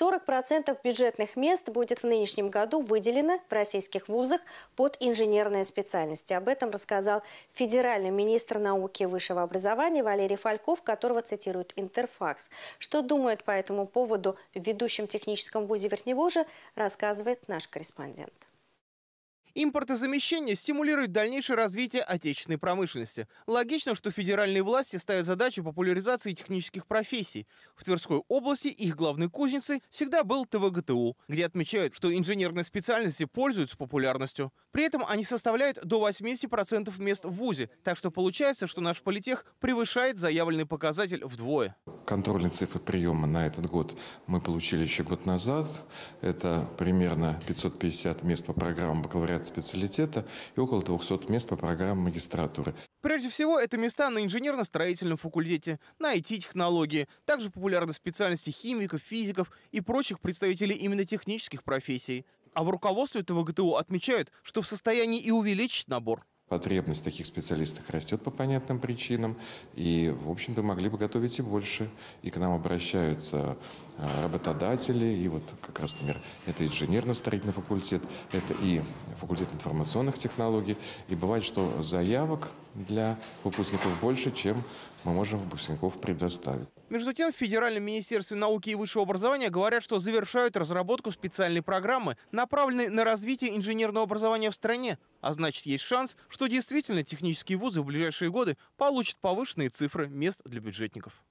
40% бюджетных мест будет в нынешнем году выделено в российских вузах под инженерные специальности. Об этом рассказал федеральный министр науки и высшего образования Валерий Фальков, которого цитирует Интерфакс. Что думают по этому поводу в ведущем техническом вузе Верхневожа, рассказывает наш корреспондент. Импортозамещение стимулирует дальнейшее развитие отечественной промышленности. Логично, что федеральные власти ставят задачу популяризации технических профессий. В Тверской области их главной кузницей всегда был ТВГТУ, где отмечают, что инженерные специальности пользуются популярностью. При этом они составляют до 80% мест в ВУЗе, так что получается, что наш политех превышает заявленный показатель вдвое. Контрольные цифры приема на этот год мы получили еще год назад. Это примерно 550 мест по программам бакалавриата специалитета и около 200 мест по программам магистратуры. Прежде всего, это места на инженерно-строительном факультете, на IT-технологии. Также популярны специальности химиков, физиков и прочих представителей именно технических профессий. А в руководстве ТВГТУ отмечают, что в состоянии и увеличить набор потребность в таких специалистах растет по понятным причинам, и, в общем-то, могли бы готовить и больше. И к нам обращаются э, работодатели, и вот как раз, например, это инженерно-строительный факультет, это и факультет информационных технологий, и бывает, что заявок для выпускников больше, чем мы можем выпускников предоставить. Между тем, в Федеральном министерстве науки и высшего образования говорят, что завершают разработку специальной программы, направленной на развитие инженерного образования в стране. А значит, есть шанс, что действительно технические вузы в ближайшие годы получат повышенные цифры мест для бюджетников.